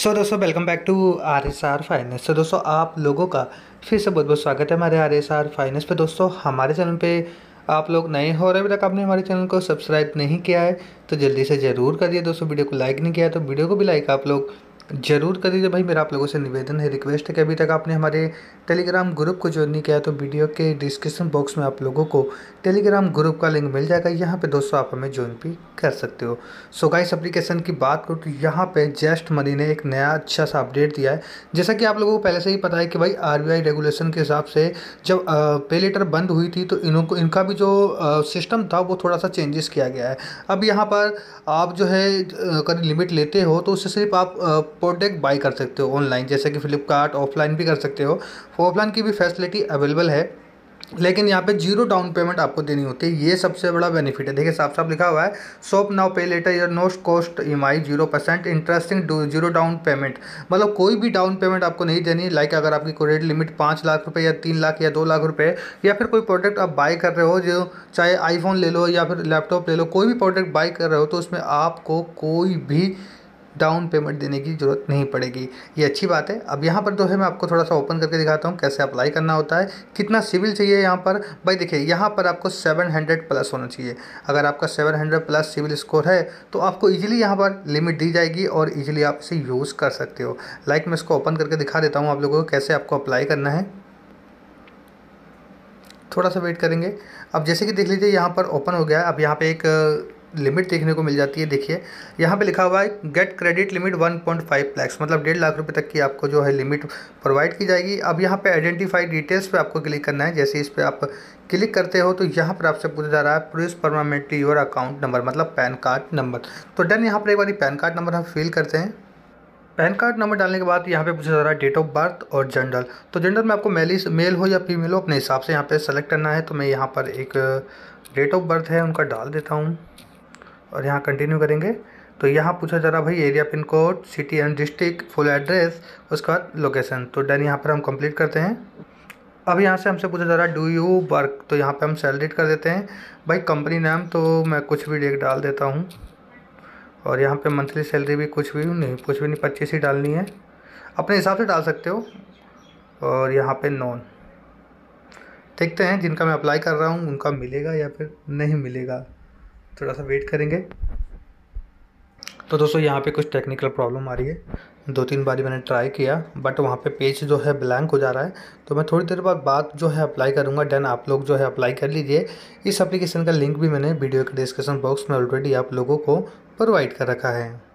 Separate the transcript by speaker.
Speaker 1: सो so, दोस्तों welcome back to R S R finance तो दोस्तों आप लोगों का फिर से बहुत बहुत स्वागत है हमारे आर एस आर फाइनेंस पर दोस्तों हमारे चैनल पे आप लोग नए हो रहे अभी तक आपने हमारे चैनल को सब्सक्राइब नहीं किया है तो जल्दी से ज़रूर करिए दोस्तों वीडियो को लाइक नहीं किया तो वीडियो को भी लाइक आप लोग ज़रूर कर दीजिए भाई मेरा आप लोगों से निवेदन है रिक्वेस्ट है कि अभी तक आपने हमारे टेलीग्राम ग्रुप को ज्वाइन नहीं किया तो वीडियो के डिस्क्रिप्शन बॉक्स में आप लोगों को टेलीग्राम ग्रुप का लिंक मिल जाएगा यहाँ पे दोस्तों आप हमें ज्वाइन भी कर सकते हो सो गाइस एप्लीकेशन की बात करूँ तो यहाँ पर जेस्ट मनी ने एक नया अच्छा सा अपडेट दिया है जैसा कि आप लोगों को पहले से ही पता है कि भाई आर रेगुलेशन के हिसाब से जब पे लेटर बंद हुई थी तो इनको इनका भी जो सिस्टम था वो थोड़ा सा चेंजेस किया गया है अब यहाँ पर आप जो है कभी लिमिट लेते हो तो उससे सिर्फ आप प्रोडक्ट बाई कर सकते हो ऑनलाइन जैसे कि फ्लिपकार्ट ऑफलाइन भी कर सकते हो ऑफलाइन की भी फैसिलिटी अवेलेबल है लेकिन यहाँ पे जीरो डाउन पेमेंट आपको देनी होती है ये सबसे बड़ा बेनिफिट है देखिए साफ साफ लिखा हुआ है shop now pay later your no cost E M zero percent interesting zero down payment मतलब कोई भी डाउन पेमेंट आपको नहीं देनी लाइक अगर आपकी क्रेडिट लिमिट पाँच लाख रुपये या तीन लाख या दो लाख रुपये या फिर कोई प्रोडक्ट आप बाई कर रहे हो जो चाहे आईफोन ले लो या फिर लैपटॉप ले लो कोई भी प्रोडक्ट बाई कर रहे हो तो उसमें आपको कोई भी डाउन पेमेंट देने की ज़रूरत नहीं पड़ेगी ये अच्छी बात है अब यहाँ पर जो तो है मैं आपको थोड़ा सा ओपन करके दिखाता हूँ कैसे अप्लाई करना होता है कितना सिविल चाहिए यहाँ पर भाई देखिए यहाँ पर आपको 700 प्लस होना चाहिए अगर आपका 700 प्लस सिविल स्कोर है तो आपको ईजिली यहाँ पर लिमिट दी जाएगी और ईजिली आप इसे यूज़ कर सकते हो लाइक मैं इसको ओपन करके दिखा देता हूँ आप लोगों को कैसे आपको अप्लाई करना है थोड़ा सा वेट करेंगे अब जैसे कि देख लीजिए यहाँ पर ओपन हो गया अब यहाँ पर एक लिमिट देखने को मिल जाती है देखिए यहाँ पे लिखा हुआ है get credit limit 1.5 point lakhs मतलब डेढ़ लाख रुपए तक की आपको जो है लिमिट प्रोवाइड की जाएगी अब यहाँ पे आइडेंटिफाई डिटेल्स पे आपको क्लिक करना है जैसे इस पर आप क्लिक करते हो तो यहाँ पर आपसे पूछा जा रहा है प्रूस परमानेंटली योर अकाउंट नंबर मतलब पैन कार्ड नंबर तो डन यहाँ पर एक बार पैन कार्ड नंबर हम फिल करते हैं पैन कार्ड नंबर डालने के बाद यहाँ पे पूछा जा रहा है डेट ऑफ बर्थ और जनरल तो जनरल में आपको मेल मेल हो या फीमेल हो अपने हिसाब से यहाँ पे सेलेक्ट करना है तो मैं यहाँ पर एक डेट ऑफ बर्थ है उनका डाल देता हूँ और यहाँ कंटिन्यू करेंगे तो यहाँ पूछा जा रहा भाई area pin code city and district full address उसके बाद लोकेशन तो डन यहाँ पर हम कंप्लीट करते हैं अब यहाँ से हमसे पूछा जा रहा है डू यू वर्क तो यहाँ पे हम सैलरीड कर देते हैं भाई कंपनी नेम तो मैं कुछ भी डेट डाल देता हूँ और यहाँ पे मंथली सैलरी भी कुछ भी नहीं कुछ भी नहीं पच्चीस ही डालनी है अपने हिसाब से डाल सकते हो और यहाँ पर नॉन देखते हैं जिनका मैं अप्लाई कर रहा हूँ उनका मिलेगा या फिर नहीं मिलेगा थोड़ा सा वेट करेंगे तो दोस्तों यहाँ पे कुछ टेक्निकल प्रॉब्लम आ रही है दो तीन बारी मैंने ट्राई किया बट वहाँ पे पेज जो है ब्लैंक हो जा रहा है तो मैं थोड़ी देर बाद बात जो है अप्लाई करूँगा डन आप लोग जो है अप्लाई कर लीजिए इस एप्लीकेशन का लिंक भी मैंने वीडियो के डिस्क्रिप्शन बॉक्स में ऑलरेडी आप लोगों को प्रोवाइड कर रखा है